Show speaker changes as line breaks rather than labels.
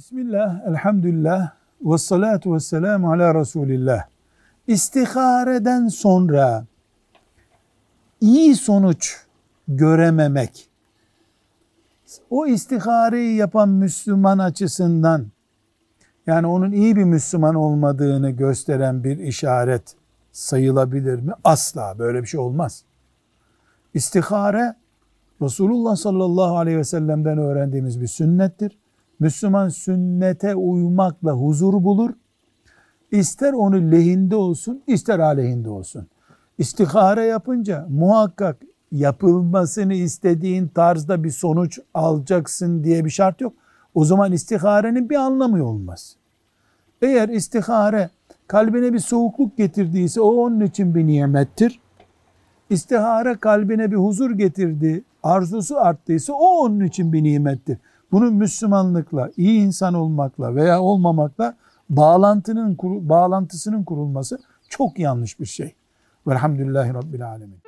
Bismillah, elhamdülillah, ve salatu ve selamu ala Resulillah. İstihareden sonra iyi sonuç görememek, o istihareyi yapan Müslüman açısından, yani onun iyi bir Müslüman olmadığını gösteren bir işaret sayılabilir mi? Asla böyle bir şey olmaz. İstihare Resulullah sallallahu aleyhi ve sellem'den öğrendiğimiz bir sünnettir Müslüman sünnete uymakla huzur bulur. İster onu lehinde olsun, ister aleyhinde olsun. İstihare yapınca muhakkak yapılmasını istediğin tarzda bir sonuç alacaksın diye bir şart yok. O zaman istiharenin bir anlamı olmaz. Eğer istihare kalbine bir soğukluk getirdiyse o onun için bir nimettir. İstihare kalbine bir huzur getirdi, arzusu arttıysa o onun için bir nimettir. Bunun Müslümanlıkla, iyi insan olmakla veya olmamakla bağlantının bağlantısının kurulması çok yanlış bir şey. Velhamdülillahi Rabbil Alemin.